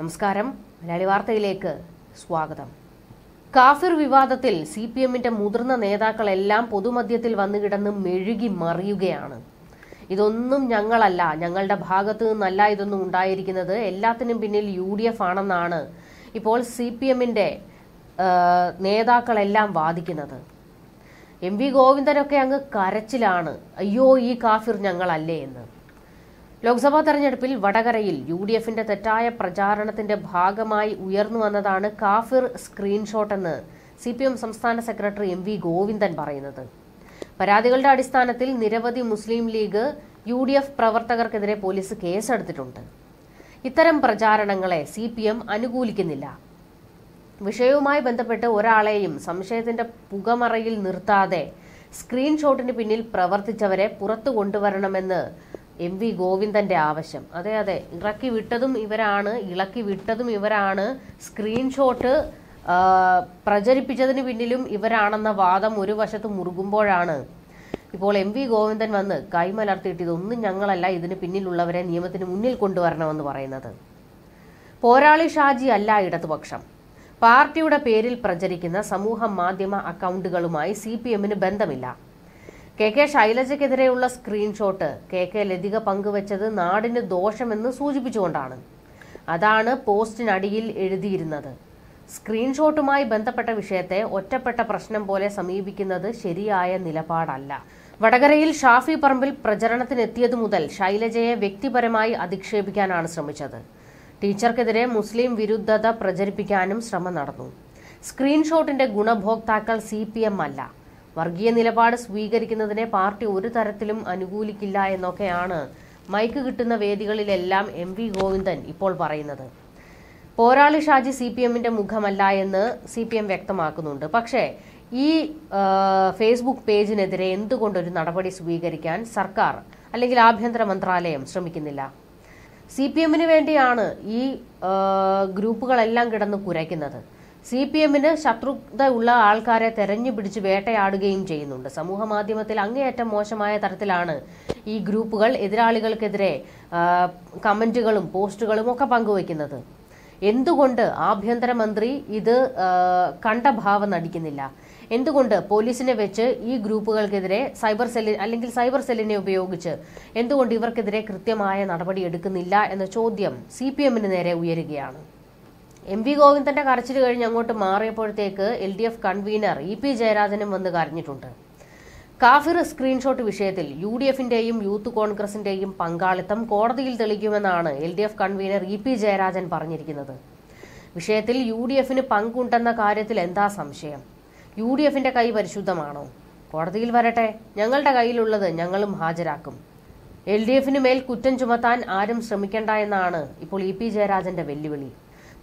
നമസ്കാരം മലയാളി വാർത്തയിലേക്ക് സ്വാഗതം കാഫിർ വിവാദത്തിൽ സി പി എമ്മിന്റെ മുതിർന്ന നേതാക്കളെല്ലാം പൊതുമധ്യത്തിൽ വന്നു കിടന്ന് മെഴുകി മറിയുകയാണ് ഇതൊന്നും ഞങ്ങളല്ല ഞങ്ങളുടെ ഭാഗത്തു നിന്നല്ല ഇതൊന്നും ഉണ്ടായിരിക്കുന്നത് എല്ലാത്തിനും പിന്നിൽ യു ഡി എഫ് ആണെന്നാണ് ഇപ്പോൾ സി പി എമ്മിന്റെ നേതാക്കളെല്ലാം വാദിക്കുന്നത് എം വി ഗോവിന്ദനൊക്കെ അങ്ങ് കരച്ചിലാണ് അയ്യോ ഈ കാഫിർ ഞങ്ങളല്ലേ എന്ന് ലോക്സഭാ തെരഞ്ഞെടുപ്പിൽ വടകരയിൽ യു ഡി എഫിന്റെ തെറ്റായ പ്രചാരണത്തിന്റെ ഭാഗമായി ഉയർന്നു വന്നതാണ് കാഫിർ സ്ക്രീൻഷോട്ടെന്ന് സി പി എം സംസ്ഥാന സെക്രട്ടറി എം വി ഗോവിന്ദൻ പറയുന്നത് പരാതികളുടെ അടിസ്ഥാനത്തിൽ നിരവധി Muslim League U D F പ്രവർത്തകർക്കെതിരെ പോലീസ് കേസെടുത്തിട്ടുണ്ട് ഇത്തരം പ്രചാരണങ്ങളെ സി പി എം അനുകൂലിക്കുന്നില്ല വിഷയവുമായി ബന്ധപ്പെട്ട് ഒരാളെയും സംശയത്തിന്റെ പുകമറയിൽ നിർത്താതെ സ്ക്രീൻഷോട്ടിന് പിന്നിൽ പ്രവർത്തിച്ചവരെ പുറത്തു കൊണ്ടുവരണമെന്ന് എം വി ഗോവിന്ദന്റെ ആവശ്യം അതെ അതെ ഇളക്കി വിട്ടതും ഇവരാണ് ഇളക്കി വിട്ടതും ഇവരാണ് സ്ക്രീൻഷോട്ട് പ്രചരിപ്പിച്ചതിന് പിന്നിലും ഇവരാണെന്ന വാദം ഒരു വശത്ത് മുറുകുമ്പോഴാണ് ഇപ്പോൾ എം വി ഗോവിന്ദൻ വന്ന് കൈമലർത്തിയിട്ട് ഇതൊന്നും ഞങ്ങളല്ല ഇതിന് പിന്നിലുള്ളവരെ നിയമത്തിന് മുന്നിൽ കൊണ്ടുവരണമെന്ന് പറയുന്നത് പോരാളി ഷാജി അല്ല ഇടതുപക്ഷം പാർട്ടിയുടെ പേരിൽ പ്രചരിക്കുന്ന സമൂഹ മാധ്യമ അക്കൗണ്ടുകളുമായി സി പി എമ്മിന് ബന്ധമില്ല കെ കെ ശൈലജയ്ക്കെതിരെയുള്ള സ്ക്രീൻഷോട്ട് കെ കെ ലതിക പങ്കുവച്ചത് നാടിന് ദോഷമെന്ന് സൂചിപ്പിച്ചുകൊണ്ടാണ് അതാണ് പോസ്റ്റിനടിയിൽ എഴുതിയിരുന്നത് സ്ക്രീൻഷോട്ടുമായി ബന്ധപ്പെട്ട വിഷയത്തെ ഒറ്റപ്പെട്ട പ്രശ്നം പോലെ സമീപിക്കുന്നത് ശരിയായ നിലപാടല്ല വടകരയിൽ ഷാഫി പറമ്പിൽ പ്രചരണത്തിനെത്തിയതു മുതൽ ശൈലജയെ വ്യക്തിപരമായി അധിക്ഷേപിക്കാനാണ് ശ്രമിച്ചത് ടീച്ചർക്കെതിരെ മുസ്ലിം വിരുദ്ധത പ്രചരിപ്പിക്കാനും ശ്രമം നടന്നു സ്ക്രീൻഷോട്ടിന്റെ ഗുണഭോക്താക്കൾ സി അല്ല വർഗീയ നിലപാട് സ്വീകരിക്കുന്നതിനെ പാർട്ടി ഒരു തരത്തിലും അനുകൂലിക്കില്ല എന്നൊക്കെയാണ് മൈക്ക് കിട്ടുന്ന വേദികളിലെല്ലാം എം വി ഗോവിന്ദൻ ഇപ്പോൾ പറയുന്നത് പോരാളി ഷാജി സി പി എമ്മിന്റെ മുഖമല്ല എന്ന് സി പി എം വ്യക്തമാക്കുന്നുണ്ട് പക്ഷേ ഈ ഫേസ്ബുക്ക് പേജിനെതിരെ എന്തുകൊണ്ടൊരു നടപടി സ്വീകരിക്കാൻ സർക്കാർ അല്ലെങ്കിൽ ആഭ്യന്തര മന്ത്രാലയം ശ്രമിക്കുന്നില്ല സി പി എമ്മിന് വേണ്ടിയാണ് ഈ ഗ്രൂപ്പുകളെല്ലാം കിടന്ന് കുരയ്ക്കുന്നത് സി പി എമ്മിന് ഉള്ള ആൾക്കാരെ തെരഞ്ഞു പിടിച്ച് വേട്ടയാടുകയും ചെയ്യുന്നുണ്ട് സമൂഹ മാധ്യമത്തിൽ അങ്ങേയറ്റം മോശമായ തരത്തിലാണ് ഈ ഗ്രൂപ്പുകൾ എതിരാളികൾക്കെതിരെ കമന്റുകളും പോസ്റ്റുകളും ഒക്കെ പങ്കുവെക്കുന്നത് എന്തുകൊണ്ട് ആഭ്യന്തരമന്ത്രി ഇത് കണ്ട ഭാവം നടിക്കുന്നില്ല എന്തുകൊണ്ട് പോലീസിനെ വെച്ച് ഈ ഗ്രൂപ്പുകൾക്കെതിരെ സൈബർ സെല്ല് അല്ലെങ്കിൽ സൈബർ സെല്ലിനെ ഉപയോഗിച്ച് എന്തുകൊണ്ട് ഇവർക്കെതിരെ കൃത്യമായ നടപടി എടുക്കുന്നില്ല എന്ന ചോദ്യം സി നേരെ ഉയരുകയാണ് എം വി ഗോവിന്ദന്റെ കരച്ചിൽ കഴിഞ്ഞ് അങ്ങോട്ട് മാറിയപ്പോഴത്തേക്ക് L D F convener E P ജയരാജനും വന്ന് കരഞ്ഞിട്ടുണ്ട് കാഫിർ സ്ക്രീൻഷോട്ട് വിഷയത്തിൽ യു ഡി എഫിന്റെയും യൂത്ത് കോൺഗ്രസിന്റെയും പങ്കാളിത്തം കോടതിയിൽ തെളിക്കുമെന്നാണ് L D F convener E P Jayarajan പറഞ്ഞിരിക്കുന്നത് വിഷയത്തിൽ യു ഡി എഫിന് പങ്കുണ്ടെന്ന കാര്യത്തിൽ എന്താ സംശയം യു ഡി എഫിന്റെ കൈ പരിശുദ്ധമാണോ കോടതിയിൽ വരട്ടെ ഞങ്ങളുടെ കയ്യിലുള്ളത് ഞങ്ങളും ഹാജരാക്കും എൽ ഡി എഫിന് മേൽ കുറ്റം ചുമത്താൻ ആരും ശ്രമിക്കേണ്ട എന്നാണ് ഇപ്പോൾ ഇ പി ജയരാജന്റെ വെല്ലുവിളി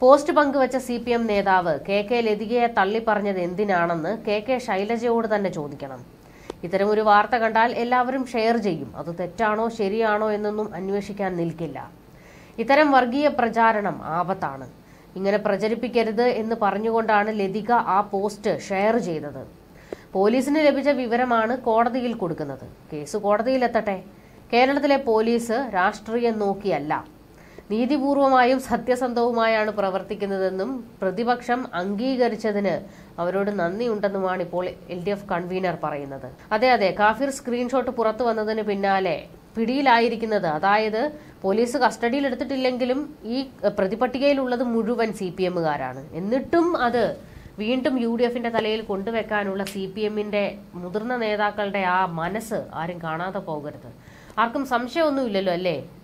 പോസ്റ്റ് പങ്കുവച്ച സി പി എം നേതാവ് കെ കെ ലതികയെ പറഞ്ഞത് എന്തിനാണെന്ന് കെ കെ ശൈലജയോട് തന്നെ ചോദിക്കണം ഇത്തരമൊരു വാർത്ത കണ്ടാൽ എല്ലാവരും ഷെയർ ചെയ്യും അത് തെറ്റാണോ ശരിയാണോ എന്നൊന്നും അന്വേഷിക്കാൻ നിൽക്കില്ല ഇത്തരം വർഗീയ പ്രചാരണം ആപത്താണ് ഇങ്ങനെ പ്രചരിപ്പിക്കരുത് എന്ന് പറഞ്ഞുകൊണ്ടാണ് ലതിക ആ പോസ്റ്റ് ഷെയർ ചെയ്തത് പോലീസിന് ലഭിച്ച വിവരമാണ് കോടതിയിൽ കൊടുക്കുന്നത് കേസ് കോടതിയിലെത്തട്ടെ കേരളത്തിലെ പോലീസ് രാഷ്ട്രീയം നോക്കിയല്ല നീതിപൂർവമായും സത്യസന്ധവുമായാണ് പ്രവർത്തിക്കുന്നതെന്നും പ്രതിപക്ഷം അംഗീകരിച്ചതിന് അവരോട് നന്ദിയുണ്ടെന്നുമാണ് ഇപ്പോൾ എൽ ഡി എഫ് കൺവീനർ പറയുന്നത് അതെ അതെ കാഫിർ സ്ക്രീൻഷോട്ട് പുറത്തു വന്നതിന് പിന്നാലെ പിടിയിലായിരിക്കുന്നത് അതായത് പോലീസ് കസ്റ്റഡിയിൽ എടുത്തിട്ടില്ലെങ്കിലും ഈ പ്രതിപട്ടികയിലുള്ളത് മുഴുവൻ സി പി എമ്മുകാരാണ് എന്നിട്ടും അത് വീണ്ടും യു ഡി എഫിന്റെ തലയിൽ കൊണ്ടുവെക്കാനുള്ള സി പി എമ്മിന്റെ മുതിർന്ന നേതാക്കളുടെ ആ മനസ്സ് ആരും കാണാതെ പോകരുത് ആർക്കും സംശയമൊന്നുമില്ലല്ലോ അല്ലേ